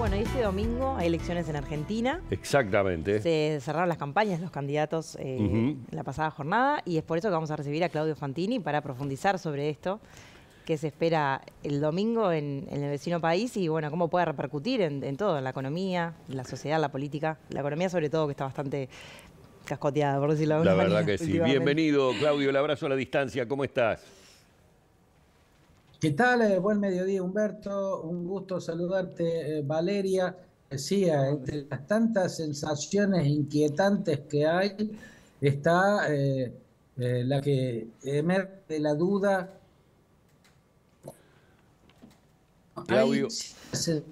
Bueno, este domingo hay elecciones en Argentina. Exactamente. Se cerraron las campañas, los candidatos eh, la pasada jornada y es por eso que vamos a recibir a Claudio Fantini para profundizar sobre esto que se espera el domingo en, el vecino país y bueno, cómo puede repercutir en, todo, en la economía, la sociedad, la política, la economía sobre todo que está bastante cascoteada, por decirlo de manera. La verdad que sí. Bienvenido, Claudio, el abrazo a la distancia, ¿cómo estás? ¿Qué tal? Eh, buen mediodía, Humberto. Un gusto saludarte, eh, Valeria. Decía, entre las tantas sensaciones inquietantes que hay, está eh, la que emerge la duda. Claudio. Sí,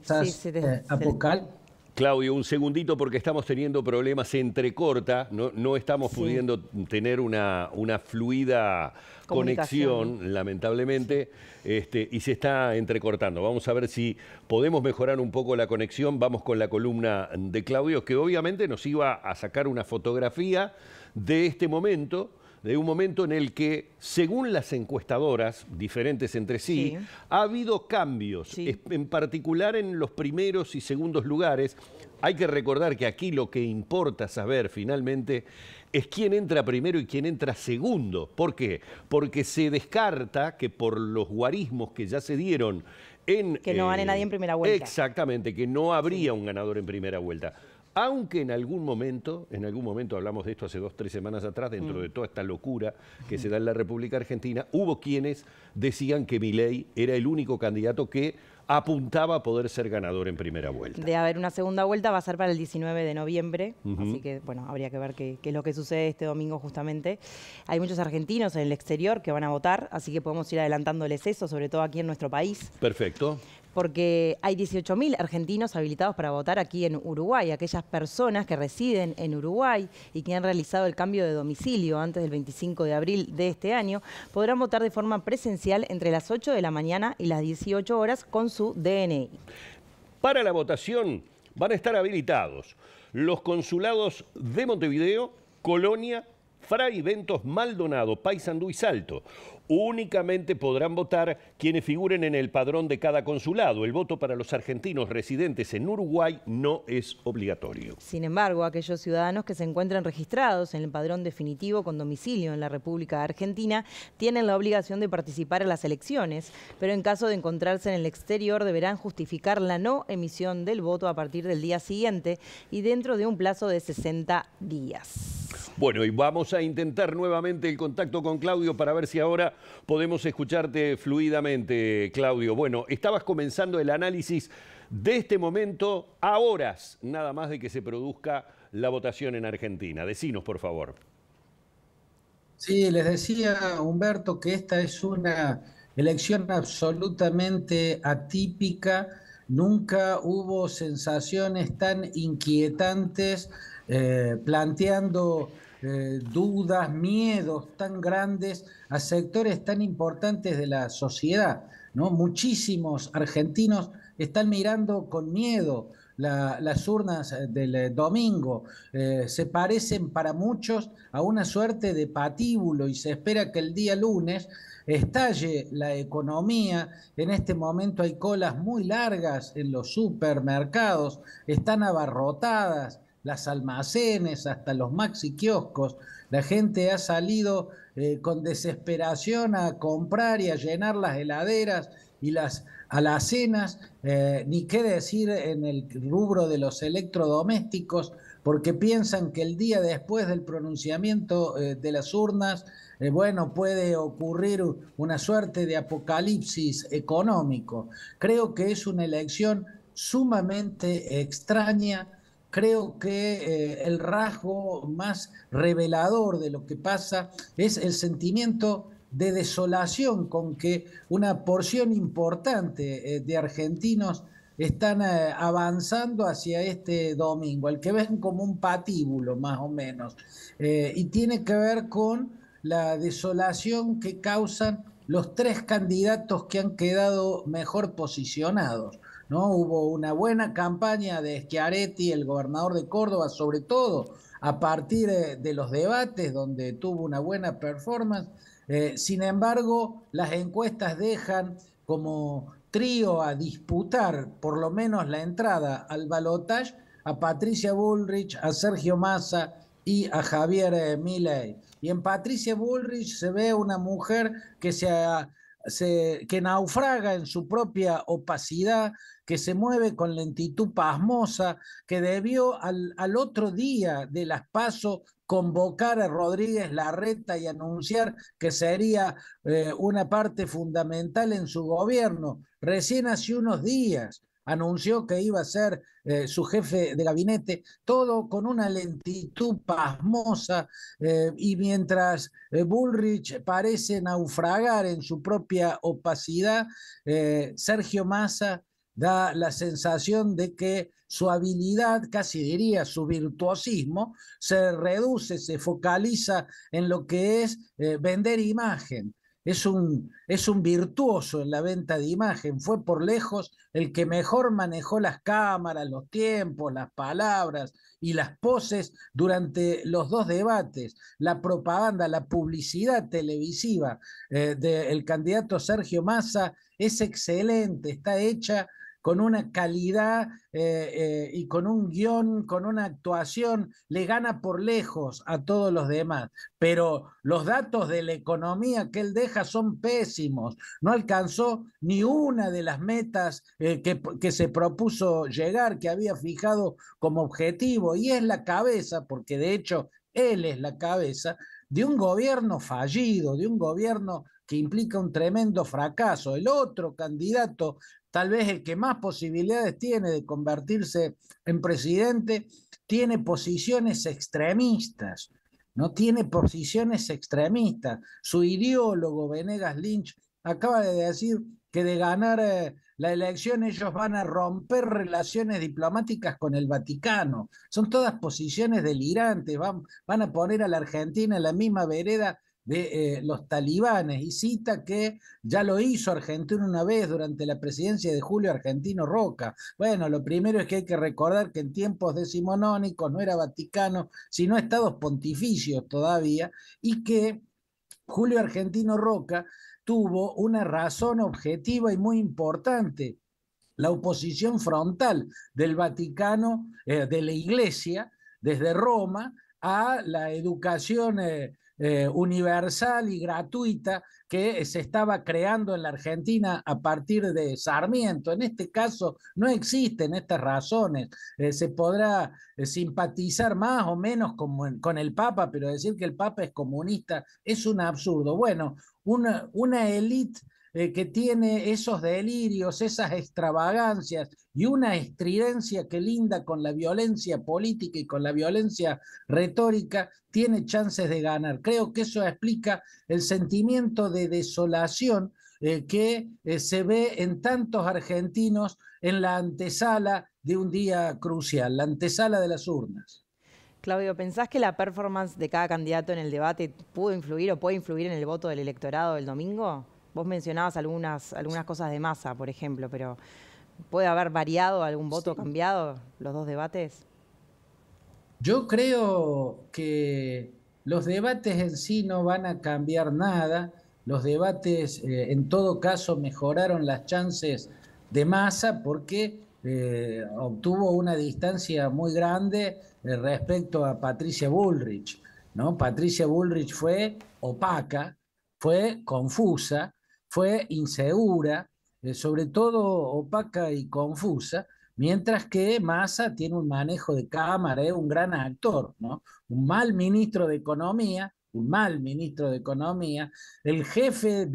Claudio, un segundito porque estamos teniendo problemas entre corta, no, estamos pudiendo tener una, una fluida conexión, lamentablemente, este, y se está entrecortando. Vamos a ver si podemos mejorar un poco la conexión. Vamos con la columna de Claudio, que obviamente nos iba a sacar una fotografía de este momento de un momento en el que, según las encuestadoras, diferentes entre sí, ha habido cambios, en particular en los primeros y segundos lugares. Hay que recordar que aquí lo que importa saber finalmente es quién entra primero y quién entra segundo. ¿Por qué? Porque se descarta que por los guarismos que ya se dieron en... Que no gane eh, nadie en primera vuelta. Exactamente, que no habría un ganador en primera vuelta aunque en algún momento, en algún momento hablamos de esto hace dos, tres semanas atrás, dentro mm. de toda esta locura que se da en la República Argentina, hubo quienes decían que Milei era el único candidato que apuntaba a poder ser ganador en primera vuelta. De haber una segunda vuelta va a ser para el 19 de noviembre, así que bueno, habría que ver qué, qué, es lo que sucede este domingo justamente. Hay muchos argentinos en el exterior que van a votar, así que podemos ir adelantándoles eso, sobre todo aquí en nuestro país. Perfecto porque hay 18.000 argentinos habilitados para votar aquí en Uruguay, aquellas personas que residen en Uruguay y que han realizado el cambio de domicilio antes del 25 de abril de este año, podrán votar de forma presencial entre las 8 de la mañana y las 18 horas con su DNI. Para la votación van a estar habilitados los consulados de Montevideo, Colonia, Fray Ventos, Maldonado, Paysandú y Salto únicamente podrán votar quienes figuren en el padrón de cada consulado. El voto para los argentinos residentes en Uruguay no es obligatorio. Sin embargo, aquellos ciudadanos que se encuentran registrados en el padrón definitivo con domicilio en la República Argentina tienen la obligación de participar en las elecciones, pero en caso de encontrarse en el exterior deberán justificar la no emisión del voto a partir del día siguiente y dentro de un plazo de 60 días. Bueno, y vamos a intentar nuevamente el contacto con Claudio para ver si ahora podemos escucharte fluidamente, Claudio. Bueno, estabas comenzando el análisis de este momento a horas, nada más de que se produzca la votación en Argentina. Decinos, por favor. Sí, les decía Humberto que esta es una elección absolutamente atípica. Nunca hubo sensaciones tan inquietantes eh, planteando eh, dudas, miedos tan grandes a sectores tan importantes de la sociedad. ¿no? Muchísimos argentinos están mirando con miedo las urnas eh, del eh, domingo. se parecen para muchos a una suerte de patíbulo y se espera que el día lunes estalle la economía. En este momento hay colas muy largas en los supermercados, están abarrotadas las almacenes, hasta los maxi kioscos. La gente ha salido eh, con desesperación a comprar y a llenar las heladeras y las alacenas, eh, ni qué decir en el rubro de los electrodomésticos, porque piensan que el día después del pronunciamiento eh, de las urnas, bueno, puede ocurrir una suerte de apocalipsis económico. Creo que es una elección sumamente extraña Creo que eh, el rasgo más revelador de lo que pasa es el sentimiento de desolación con que una porción importante eh, de argentinos están eh, avanzando hacia este domingo, el que ven como un patíbulo más o menos, y tiene que ver con la desolación que causan los tres candidatos que han quedado mejor posicionados. ¿no? Hubo una buena campaña de Schiaretti, el gobernador de Córdoba, sobre todo a partir de, los debates donde tuvo una buena performance. Eh, sin embargo, las encuestas dejan como trío a disputar por lo menos la entrada al balotaje a Patricia Bullrich, a Sergio Massa y a Javier eh, Milei. Y en Patricia Bullrich se ve una mujer que se ha que naufraga en su propia opacidad, que se mueve con lentitud pasmosa, que debió al, otro día de las pasos convocar a Rodríguez Larreta y anunciar que sería eh, una parte fundamental en su gobierno, recién hace unos días anunció que iba a ser eh, su jefe de gabinete, todo con una lentitud pasmosa eh, y mientras eh, Bullrich parece naufragar en su propia opacidad, Sergio Massa da la sensación de que su habilidad, casi diría su virtuosismo, se reduce, se focaliza en lo que es vender imagen, es un, es un virtuoso en la venta de imagen, fue por lejos el que mejor manejó las cámaras, los tiempos, las palabras y las poses durante los dos debates, la propaganda, la publicidad televisiva eh, del candidato Sergio Massa es excelente, está hecha con una calidad eh, eh, y con un guión, con una actuación, le gana por lejos a todos los demás. Pero los datos de la economía que él deja son pésimos. No alcanzó ni una de las metas eh, que, que se propuso llegar, que había fijado como objetivo, y es la cabeza, porque de hecho él es la cabeza de un gobierno fallido, de un gobierno que implica un tremendo fracaso. El otro candidato tal vez el que más posibilidades tiene de convertirse en presidente, tiene posiciones extremistas, no tiene posiciones extremistas. Su ideólogo Venegas Lynch acaba de decir que de ganar eh, la elección ellos van a romper relaciones diplomáticas con el Vaticano. Son todas posiciones delirantes, van, van a poner a la Argentina en la misma vereda de eh, los talibanes y cita que ya lo hizo Argentina una vez durante la presidencia de Julio Argentino Roca. Bueno, lo primero es que hay que recordar que en tiempos decimonónicos no era Vaticano, sino estados pontificios todavía, y que Julio Argentino Roca tuvo una razón objetiva y muy importante, la oposición frontal del Vaticano, eh, de la Iglesia, desde Roma, a la educación eh, eh, universal y gratuita que eh, se estaba creando en la Argentina a partir de Sarmiento. En este caso no existen estas razones. Eh, se podrá simpatizar más o menos con, el Papa, pero decir que el Papa es comunista es un absurdo. Bueno, una élite eh, que tiene esos delirios, esas extravagancias y una estridencia que linda con la violencia política y con la violencia retórica, tiene chances de ganar. Creo que eso explica el sentimiento de desolación eh, que eh, se ve en tantos argentinos en la antesala de un día crucial, la antesala de las urnas. Claudio, ¿pensás que la performance de cada candidato en el debate pudo influir o puede influir en el voto del electorado del domingo? Vos mencionabas algunas, algunas cosas de masa, por ejemplo, pero ¿puede haber variado algún voto cambiado los dos debates? Yo creo que los debates en sí no van a cambiar nada. Los debates, eh, en todo caso, mejoraron las chances de masa porque eh, obtuvo una distancia muy grande eh, respecto a Patricia Bullrich. ¿no? Patricia Bullrich fue opaca, fue confusa, fue insegura, eh, sobre todo opaca y confusa, mientras que Massa tiene un manejo de cámara, es un gran actor, ¿no? Un mal ministro de Economía, un mal ministro de Economía, el jefe,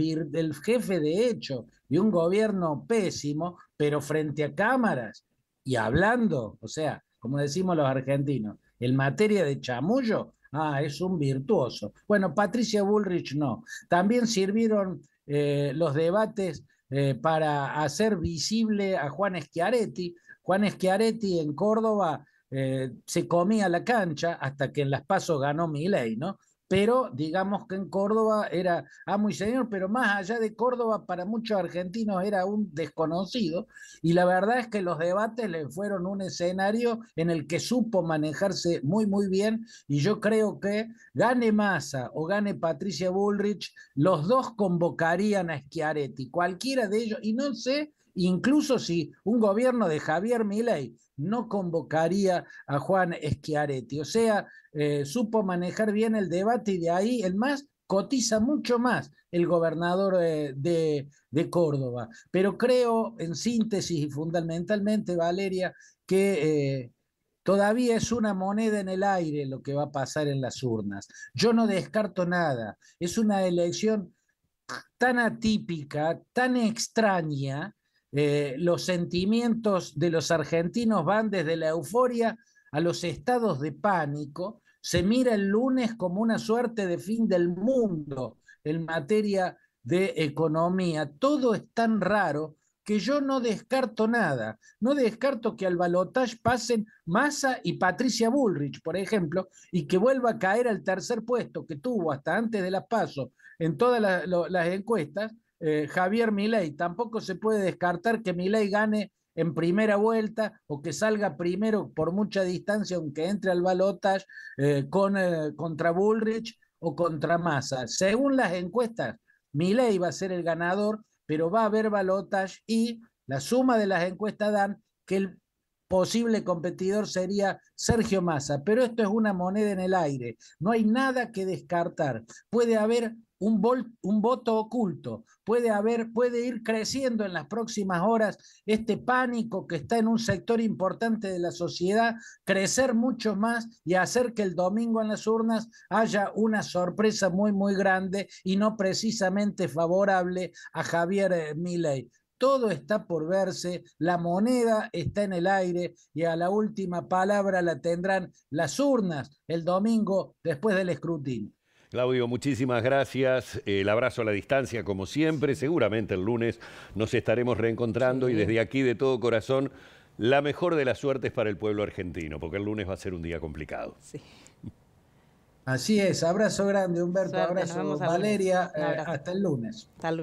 jefe de hecho de un gobierno pésimo, pero frente a cámaras y hablando, o sea, como decimos los argentinos, en materia de chamullo, ah, es un virtuoso. Bueno, Patricia Bullrich no. También sirvieron eh, los debates eh, para hacer visible a Juan Schiaretti. Juan Schiaretti en Córdoba eh, se comía la cancha hasta que en las pasos ganó Milei, ¿no? pero digamos que en Córdoba era ah muy señor, pero más allá de Córdoba para muchos argentinos era un desconocido y la verdad es que los debates le fueron un escenario en el que supo manejarse muy muy bien y yo creo que gane Massa o gane Patricia Bullrich, los dos convocarían a Schiaretti, cualquiera de ellos, y no sé incluso si un gobierno de Javier Milei no convocaría a Juan Schiaretti. O sea, eh, supo manejar bien el debate y de ahí el más cotiza mucho más el gobernador de, Córdoba. Pero creo, en síntesis y fundamentalmente, Valeria, que eh, todavía es una moneda en el aire lo que va a pasar en las urnas. Yo no descarto nada. Es una elección tan atípica, tan extraña, eh, los sentimientos de los argentinos van desde la euforia a los estados de pánico. Se mira el lunes como una suerte de fin del mundo en materia de economía. Todo es tan raro que yo no descarto nada. No descarto que al balotaje pasen Massa y Patricia Bullrich, por ejemplo, y que vuelva a caer al tercer puesto que tuvo hasta antes de las pasos en todas las encuestas, eh, Javier Milei. Tampoco se puede descartar que Milei gane en primera vuelta o que salga primero por mucha distancia, aunque entre al balotaje eh, con, eh, contra Bullrich o contra Massa. Según las encuestas, Milei va a ser el ganador, pero va a haber balotaje y la suma de las encuestas dan que el posible competidor sería Sergio Massa, pero esto es una moneda en el aire, no hay nada que descartar. Puede haber un, voto oculto. Puede, haber, puede ir creciendo en las próximas horas este pánico que está en un sector importante de la sociedad, crecer mucho más y hacer que el domingo en las urnas haya una sorpresa muy, muy grande y no precisamente favorable a Javier eh, Milei todo está por verse, la moneda está en el aire y a la última palabra la tendrán las urnas el domingo después del escrutinio. Claudio, muchísimas gracias. El abrazo a la distancia, como siempre. Seguramente el lunes nos estaremos reencontrando y desde aquí, de todo corazón, la mejor de las suertes para el pueblo argentino, porque el lunes va a ser un día complicado. Así es, abrazo grande Humberto, abrazo Valeria, eh, hasta el lunes. Hasta el lunes.